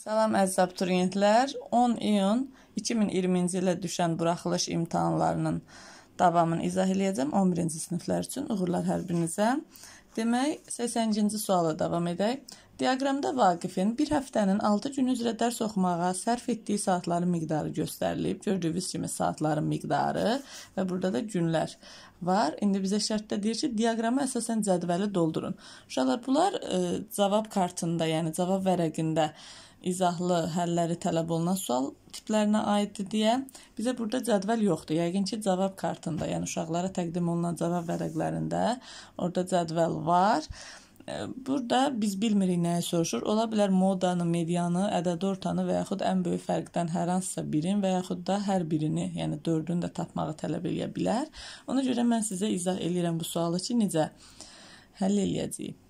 Salam əziz abituriyentlər. 10 iyun 2020-ci ilə düşən buraxılış imtahanlarının davamını izah eləyəcəm 11-ci siniflər üçün. Uğurlar hər birinizə. Demək, 80-ci suala davam edək. Diaqramda Vaqifin bir həftənin 6 günü üzrə dərs oxumağa sərf etdiyi saatların miqdarı göstərilib. Gördüyünüz kimi saatların miqdarı və burada da günlər var. İndi bizə şərtdə deyir ki, diaqrama əsasən cədvəli doldurun. Uşaqlar, bunlar e, cavab kartında, yəni cavab vərəqində e, izahlı həlləri tələb olunan sual tiplərinə aiddir deyə bizə burada cədvəl yoxdur. Yəqin ki, cavab kartında, yəni uşaqlara təqdim olunan cavab vərəqlərində orada cədvəl var. E, burada biz bilmirik nəyə soruşur. Ola bilər modanı, medianı, ədədi ortanı və yaxud ən böyük fərqdən hər hansısa birin və yaxud da hər birini, yəni dördünü də tapmağı tələb eləyə bilər. Ona görə mən sizə izah eləyirəm bu sualı ki, necə həll eləyəcəyik.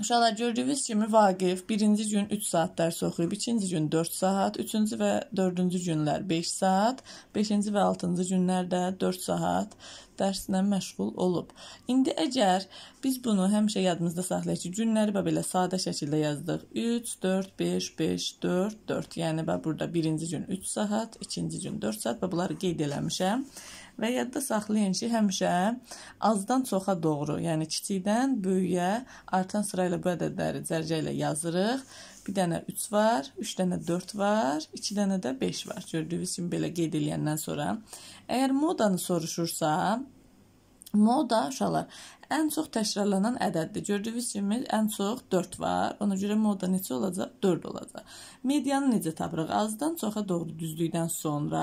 Uşaqlar gördüyünüz kimi Vaqif birinci gün 3 saat dərs oxuyub, ikinci gün 4 saat, üçüncü və dördüncü günlər 5 saat, beşinci və altıncı günlərdə 4 saat dərslə məşğul olub. İndi əgər biz bunu həmişə yadımızda saxlayaq ki, günləri bə belə sadə şəkildə yazdıq. 3, 4, 5, 5, 4, 4. Yəni bə burada birinci gün 3 saat, ikinci gün 4 saat və bunları qeyd eləmişəm. Və yadda saxlayın ki, həmişə azdan çoxa doğru, yəni kiçikdən böyüyə artan sıra ilə bu ədədləri cərgə ilə yazırıq. Bir dənə 3 var, 3 dənə 4 var, 2 dənə də 5 var. Gördüyünüz kimi belə qeyd eləyəndən sonra əgər modanı soruşursa, Moda uşaqlar ən çox təkrarlanan ədəddir. Gördüyünüz kimi ən çox 4 var. Ona görə moda neçə olacaq? 4 olacaq. Medianı necə tapırıq? Azdan çoxa doğru düzdükdən sonra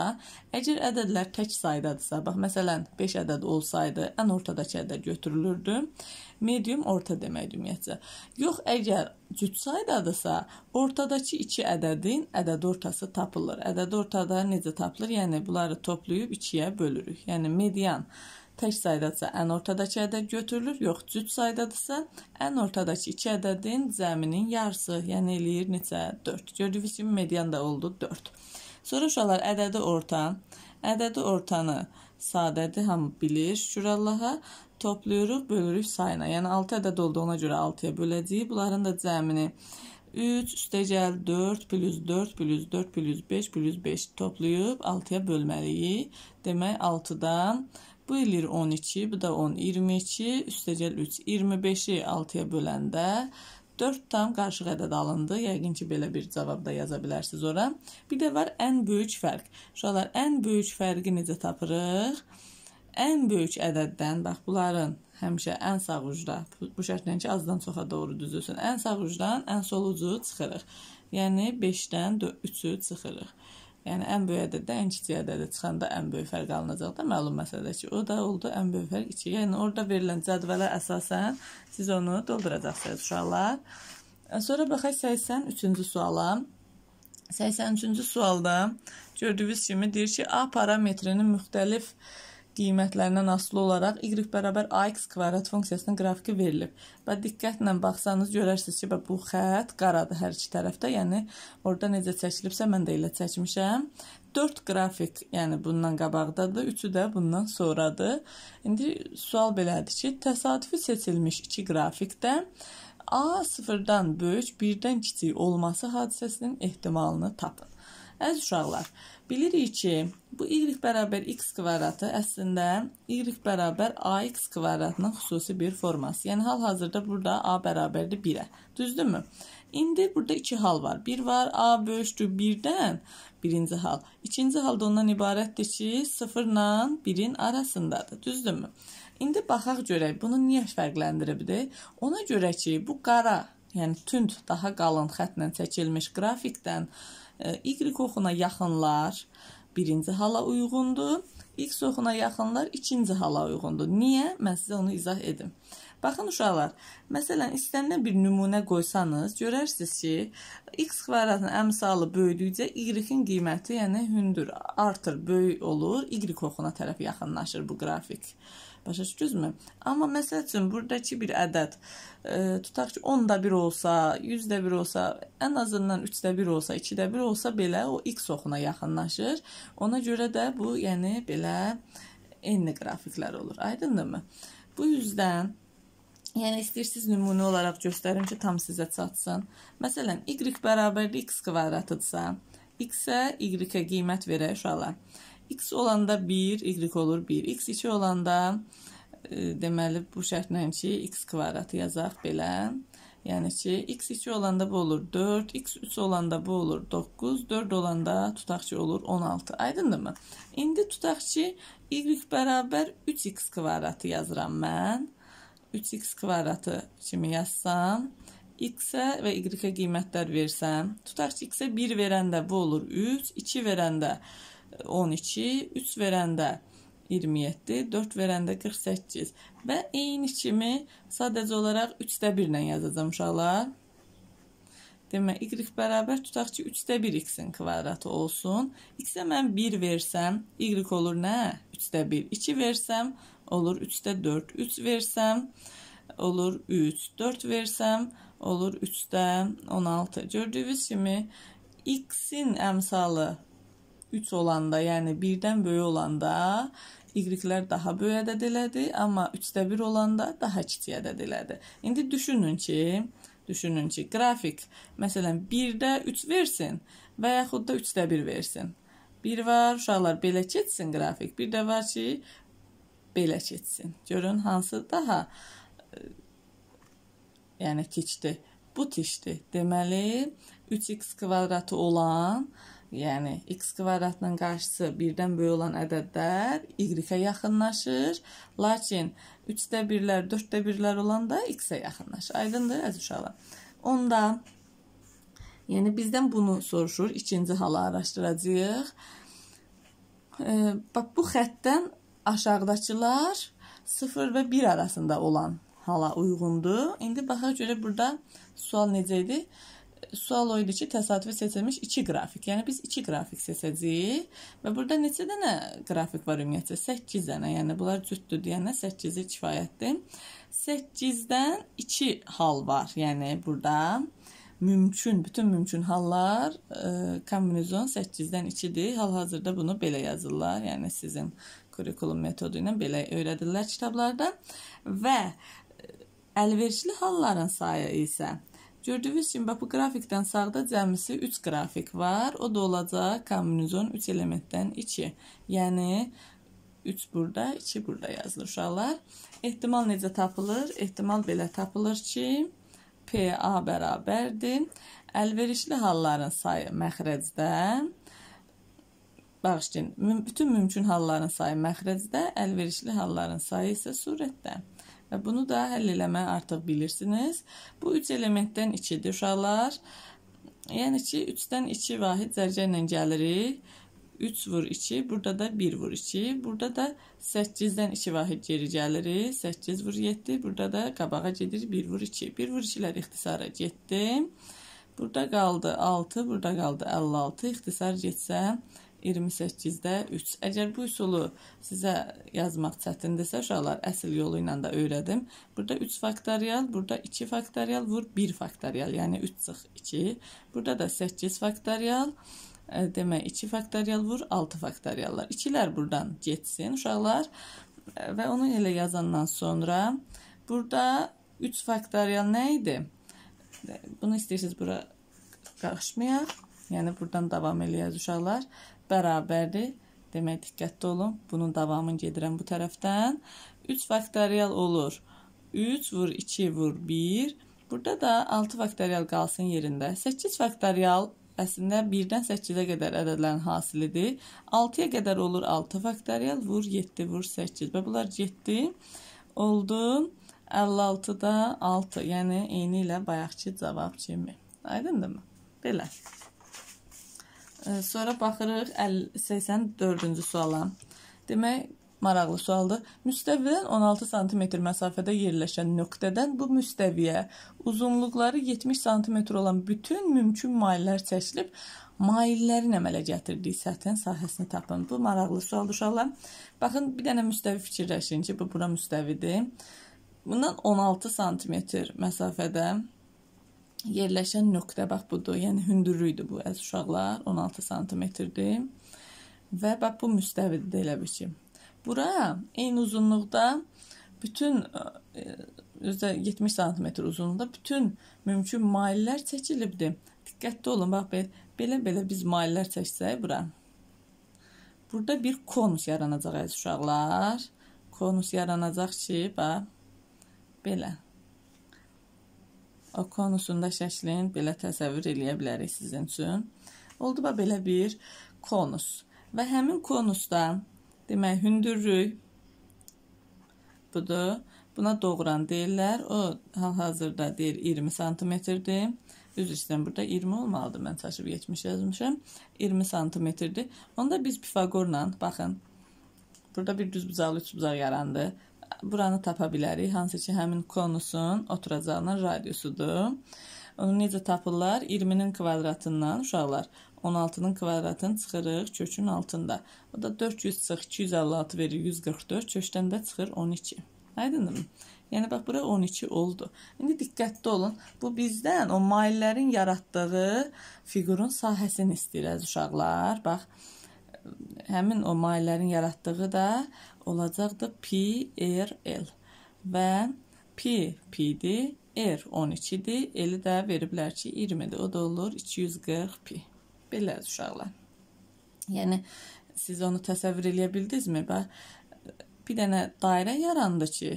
əgər ədədlər tək saydadısa, bax məsələn 5 ədəd olsaydı, ən ortadakı ədəd götürülürdü. Medium orta deməkdir ümumiyyətcə. Yox, əgər cüt saydadısa, ortadakı 2 ədədin ədəd ortası tapılır. Ədəd ortada necə tapılır? Yəni bunları toplayıb 2-yə bölürük. Yəni median tək saydadısa ən ortadakı ədəd götürülür, yox cüt saydadısa ən ortadakı 2 ədədin cəminin yarısı, yəni eləyir neçə? 4. Gördüyünüz kimi median da oldu 4. Sonra uşaqlar ədədi ortan, ədədi ortanı sadədir, hamı bilir. Şükür Allaha toplayırıq, bölürük sayına. Yəni 6 ədəd oldu, ona görə 6-ya böləcəyik. Bunların da cəmini 3 üstəgəl 4 plus 4 plus 4 plus 5 plus 5 toplayıb 6-ya bölməliyik. Demək 6-dan Bu eləyir 12, bu da 10, 22, üstəgəl 3, 25-i 6-ya böləndə 4 tam qarşıq ədəd alındı. Yəqin ki, belə bir cavab da yaza bilərsiniz ora. Bir də var ən böyük fərq. Uşaqlar, ən böyük fərqi necə tapırıq? Ən böyük ədəddən, bax bunların həmişə ən sağ ucda, bu şərtlə ki, azdan çoxa doğru düzülsün. Ən sağ ucdan ən sol ucu çıxırıq. Yəni 5-dən 3-ü çıxırıq. Yəni ən böyük ədəddə ən kiçik ədədə çıxanda ən böyük fərq alınacaq da məlum məsələdir ki, o da oldu ən böyük fərq 2. Yəni orada verilən cədvələ əsasən siz onu dolduracaqsınız uşaqlar. E, sonra baxaq 83-cü suala. 83-cü sualda gördüyünüz kimi deyir ki, A parametrinin müxtəlif qiymətlərindən asılı olaraq y bərabər ax kvadrat funksiyasının qrafiki verilib. Və diqqətlə baxsanız görərsiniz ki, bu xətt qaradır hər iki tərəfdə, yəni orada necə çəkilibsə mən də elə çəkmişəm. 4 qrafik, yəni bundan qabaqdadır, 3-ü də bundan sonradır. İndi sual belədir ki, təsadüfi seçilmiş iki qrafikdə A sıfırdan böyük, birdən kiçik olması hadisəsinin ehtimalını tapın. Əziz uşaqlar, bilirik ki, bu y bərabər x kvadratı əslində y bərabər ax kvadratının xüsusi bir forması. Yəni hal-hazırda burada a bərabərdir 1-ə. Düzdürmü? İndi burada iki hal var. Bir var a bölüşdür 1-dən birinci hal. İkinci hal da ondan ibarətdir ki, 0 ilə 1-in arasındadır. Düzdürmü? İndi baxaq görək bunu niyə fərqləndirə bilərik? Ona görə ki, bu qara, yəni tünd, daha qalın xəttlə çəkilmiş qrafikdən Y oxuna yaxınlar birinci hala uyğundur. X oxuna yaxınlar ikinci hala uyğundur. Niyə? Mən sizə onu izah edim. Baxın uşaqlar, məsələn, istənilən bir nümunə qoysanız, görərsiniz ki, x kvadratın əmsalı böyüdükcə y-in qiyməti, yəni hündür, artır, böyük olur, y oxuna tərəf yaxınlaşır bu qrafik. Başa düşdünüzmü? Amma məsəl üçün buradakı bir ədəd e, tutaq ki 10-da 1 olsa, 100-də 1 olsa, ən azından 3-də 1 olsa, 2-də 1 olsa belə o x oxuna yaxınlaşır. Ona görə də bu, yəni belə enli qrafiklər olur. Aydındırmı? Bu yüzdən Yəni istəyirsiniz nümunə olaraq göstərim ki, tam sizə çatsın. Məsələn, y bərabər x kvadratıdırsa, x-ə y-ə qiymət verək uşaqlar. X olanda 1, Y olur 1. X 2 olanda e, deməli bu şərtlə ki, X kvadratı yazaq belə. Yəni ki, X 2 olanda bu olur 4, X 3 olanda bu olur 9, 4 olanda tutaq ki, olur 16. Aydındırmı? İndi tutaq ki, Y bərabər 3X kvadratı yazıram mən. 3X kvadratı kimi yazsam, x-ə və y-ə qiymətlər versəm, tutaq ki, x-ə 1 verəndə bu olur 3, 2 verəndə 12, 3 verəndə 27, 4 verəndə 48 və eyni kimi sadəcə olaraq 3-də 1 ilə yazacağam uşaqlar. Demə y bərabər tutaq ki 3-də 1 x-in kvadratı olsun. X-ə mən 1 versəm y olur nə? 3-də 1. 2 versəm olur 3-də 4. 3 versəm olur 3. 4 versəm olur 3-də 16. Gördüyünüz kimi x-in əmsalı 3 olanda, yəni 1-dən böyük olanda Y-lər daha böyük ədədlədir, amma 3-də 1 olanda daha kiçik ədədlədir. İndi düşünün ki, düşünün ki, qrafik məsələn 1-də 3 versin və yaxud da 3-də 1 versin. Bir var, uşaqlar belə keçsin qrafik, bir də var ki, belə keçsin. Görün hansı daha ə, e, yəni keçdi. Bu keçdi. Deməli 3x kvadratı olan yəni x kvadratın qarşısı 1-dən böyük olan ədədlər y-ə yaxınlaşır, lakin 3-də 1-lər, 4-də 1-lər olanda x-ə yaxınlaşır. Aydındır əziz uşaqlar? Onda yəni bizdən bunu soruşur. İkinci halı araşdıracağıq. E, bax bu xəttdən aşağıdakılar 0 və 1 arasında olan hala uyğundur. İndi baxaq görə burada sual necə idi? su aloid içi təsadüfi seçilmiş iki qrafik. Yəni biz iki qrafik seçəcəyik və burada neçə dənə qrafik var ümumiyyətlə? 8 dənə. Yəni bunlar cütdür deyəndə 8-i kifayətdir. 8-dən 2 hal var. Yəni burada mümkün bütün mümkün hallar e, kombinizon 8-dən 2-dir. Hal-hazırda bunu belə yazırlar. Yəni sizin kurikulum metodu ilə belə öyrədirlər kitablarda və e, əlverişli halların sayı isə Gördüyünüz kimi bax bu qrafikdən sağda cəmisi 3 qrafik var. O da olacaq kombinizon 3 elementdən 2. Yəni 3 burada, 2 burada yazılır uşaqlar. Ehtimal necə tapılır? Ehtimal belə tapılır ki, PA bərabərdir. Əlverişli halların sayı məxrəcdə bağışlayın. Bütün mümkün halların sayı məxrəcdə, əlverişli halların sayı isə surətdə. Və e, bunu da həll eləməyi artıq bilirsiniz. Bu üç elementdən ikidir uşaqlar. Yəni ki, 3-dən 2 vahid zərgə ilə gəlirik. 3 vur 2, burada da 1 vur 2, burada da 8-dən 2 vahid geri gəlirik. 8 vur 7, burada da qabağa gedir 1 vur 2. 1 vur 2-lər ixtisara getdi. Burada qaldı 6, burada qaldı 56, ixtisar getsə 28-də 3. Əgər bu üsulu sizə yazmaq çətindirsə, uşaqlar, əsl yolu ilə də öyrədim. Burada 3 faktorial, burada 2 faktorial vur 1 faktorial, yəni 3 çıx 2. Burada da 8 faktorial, e, demək 2 faktorial vur 6 faktoriallar. 2-lər buradan getsin uşaqlar e, və onu elə yazandan sonra burada 3 faktorial nə idi? Bunu istəyirsiniz bura qarışmayaq. Yəni buradan davam eləyəcək uşaqlar bərabərdir. Demək diqqətli olun. Bunun davamını gedirəm bu tərəfdən. 3 faktorial olur. 3 vur 2 vur 1. Burada da 6 faktorial qalsın yerində. 8 faktorial əslində 1-dən 8-ə qədər ədədlərin hasilidir. 6-ya qədər olur 6 faktorial vur 7 vur 8 və bunlar 7 oldu. 56 da 6, yəni eyni ilə bayaqçı cavab kimi. Aydındırmı? Belə. Sonra baxırıq 84-cü suala. Demək, maraqlı sualdır. Müstəvidən 16 sm məsafədə yerləşən nöqtədən bu müstəviyə uzunluqları 70 sm olan bütün mümkün maillər çəkilib, maillərin əmələ gətirdiyi səthin sahəsini tapın. Bu maraqlı sualdır uşaqlar. Baxın, bir dənə müstəvi fikirləşin ki, bu bura müstəvidir. Bundan 16 sm məsafədə yerləşən nöqtə bax budur. Yəni hündürlüyüdür bu əziz uşaqlar, 16 sm-dir. Və bax bu müstəvidir elə bir şey. Bura eyni uzunluqda bütün e, özdə 70 sm uzunluğunda bütün mümkün maillər çəkilibdi. Diqqətli olun, bax belə-belə biz maillər çəksək bura. Burada bir konus yaranacaq əziz uşaqlar. Konus yaranacaq ki, bax belə konusunda şəklin belə təsəvvür eləyə bilərik sizin üçün. Oldu ba belə bir konus. Və həmin konusda demək hündürlük budur. Buna doğran deyirlər. O hal-hazırda deyir 20 sm-dir. Üzr istəyirəm, burada 20 olmalıdır. Mən çaşıb 70 yazmışam. 20 sm-dir. Onda biz Pifaqorla baxın. Burada bir düz bucaqlı üç bucaq yarandı buranı tapa bilərik. Hansı ki, həmin konusun oturacağının radiusudur. Onu necə tapırlar? 20-nin kvadratından uşaqlar 16-nın kvadratını çıxırıq kökün altında. O da 400 çıx 256 verir 144, kökdən də çıxır 12. Aydındırmı? Yəni bax bura 12 oldu. İndi diqqətli olun. Bu bizdən o maillərin yaratdığı fiqurun sahəsini istəyir əziz uşaqlar. Bax həmin o maillərin yaratdığı da olacaqdı PRL və P P-dir, R 12-dir, L-i də veriblər ki, 20-dir. O da olur 240 P. Belədir uşaqlar. Yəni siz onu təsəvvür eləyə bildinizmi? Bax bir dənə dairə yarandı ki,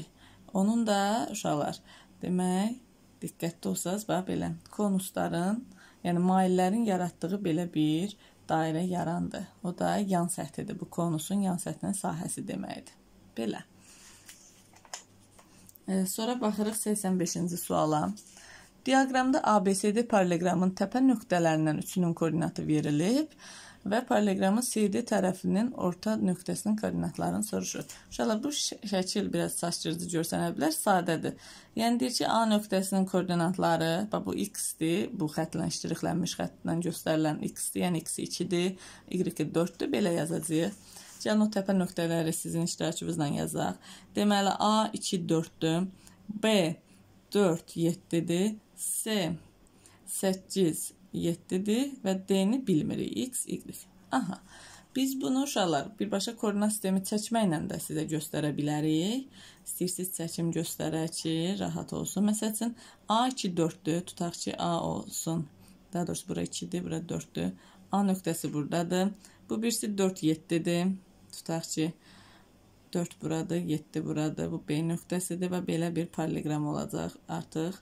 onun da uşaqlar demək diqqətli olsanız bax belə konusların, yəni maillərin yaratdığı belə bir dairə yarandı. O da yan səthidir. Bu konusun yan səthinin sahəsi deməkdir. Belə. E, sonra baxırıq 85-ci suala. Diaqramda ABCD paraleqramın təpə nöqtələrindən üçünün koordinatı verilib və paraleqramın CD tərəfinin orta nöqtəsinin koordinatlarını soruşur. Uşaqlar bu şəkil biraz saçdırıcı görsənə bilər, sadədir. Yəni deyir ki, A nöqtəsinin koordinatları, bax bu x-dir, bu xəttlə ştrixlənmiş xəttlə göstərilən x-dir, yəni x 2-dir, y 4-dür, belə yazacağıq. Gəlin o təpə nöqtələri sizin iştirakınızla yazaq. Deməli A 2 4-dür, B 4 7-dir, C 8 7-dir və D-ni bilmirik. X, Y. Aha. Biz bunu uşaqlar birbaşa koordinat sistemi çəkməklə də sizə göstərə bilərik. İstəyirsiniz çəkim göstərək ki, rahat olsun. Məsəl üçün A2 4-dür. Tutaq ki, A olsun. Daha doğrusu bura 2-dir, bura 4-dür. A nöqtəsi burdadır. Bu birisi 4 7-dir. Tutaq ki, 4 buradır, 7 buradır. Bu B nöqtəsidir və belə bir paraleloqram olacaq artıq.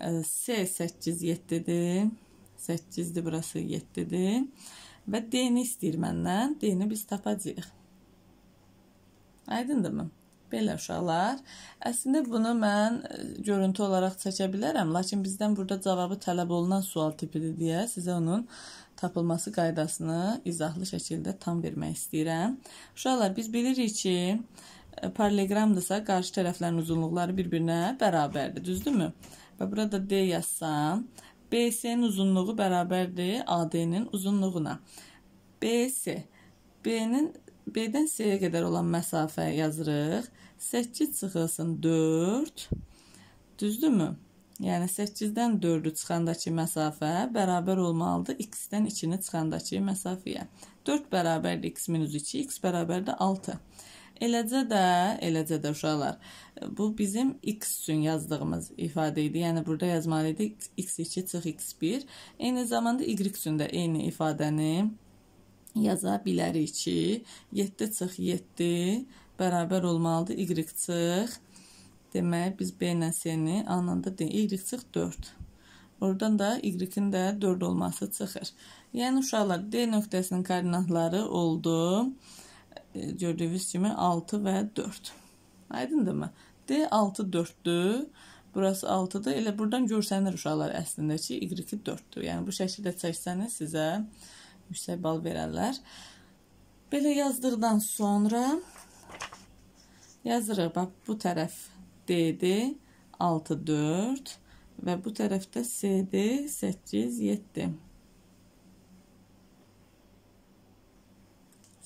C 8 7-dir. 8-dir burası 7-dir. Və D-ni istəyir məndən. D-ni biz tapacağıq. Aydındırmı? Belə uşaqlar. Əslində bunu mən e, görüntü olaraq çəkə bilərəm, lakin bizdən burada cavabı tələb olunan sual tipidir deyə sizə onun tapılması qaydasını izahlı şəkildə tam vermək istəyirəm. Uşaqlar, biz bilirik ki, e, paraleqramdırsa qarşı tərəflərin uzunluqları bir-birinə bərabərdir, düzdürmü? Və burada D yazsam, BC-nin uzunluğu bərabərdir AD-nin uzunluğuna. BC B-nin B-dən C-yə qədər olan məsafə yazırıq. 8 çıxılsın 4. Düzdürmü? Yəni 8-dən 4-ü çıxandakı məsafə bərabər olmalıdır x-dən 2-ni çıxandakı məsafəyə. 4 bərabərdir x-2, x bərabərdir 6. Eləcə də, eləcə də uşaqlar, bu bizim x üçün yazdığımız ifadə idi. Yəni burada yazmalı idi x2 çıx x1. Eyni zamanda y üçün də eyni ifadəni yaza bilərik ki, 7 çıx 7 bərabər olmalıdır y çıx. Demək biz b ilə c-ni anında y çıx 4. Oradan da y-in də 4 olması çıxır. Yəni uşaqlar D nöqtəsinin koordinatları oldu gördüyünüz kimi 6 və 4. Aydındırmı? D 6 4-dür. Burası 6-dır. Elə buradan görsənir uşaqlar əslində ki, Y 4-dür. Yəni bu şəkildə çəksəniz sizə yüksək bal verərlər. Belə yazdıqdan sonra yazırıq. Bax bu tərəf D-dir, 6 4 və bu tərəfdə C-dir, 8 7.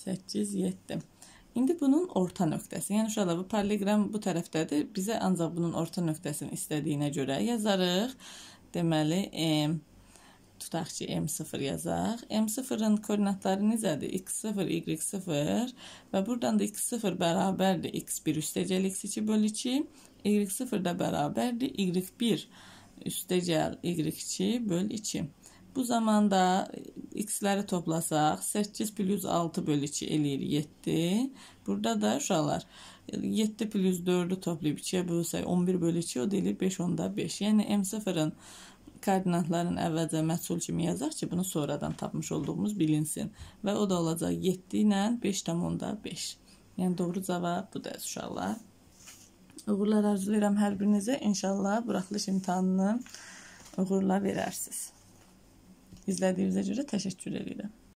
8, 7. İndi bunun orta nöqtəsi, yəni uşaqlar bu paralelgram bu tərəfdədir. Bizə ancaq bunun orta nöqtəsini istədiyinə görə yazarıq. Deməli, m tutaq ki, m0 yazaq. m0-ın koordinatları necədir? x0, y0 və buradan da x0 bərabərdir x1 üstəgəl x2 bölü 2, y0 da bərabərdir y1 üstəgəl y2 bölü 2. Bu zamanda e, x-ləri toplasaq 8 plus 6 bölü 2 eləyir 7. Burada da uşaqlar 7 e, plus 4-ü toplayıb 2-yə bölsək 11 bölü 2 o da eləyir 5 onda 5. Yəni M0-ın koordinatların əvvəlcə məhsul kimi yazaq ki, bunu sonradan tapmış olduğumuz bilinsin. Və o da olacaq 7 ilə 5 tam onda 5. Yəni doğru cavab budur uşaqlar. Uğurlar arzulayıram hər birinizə. İnşallah buraxılış imtahanını uğurla verərsiniz. İzlədiyinizə görə təşəkkür edirəm.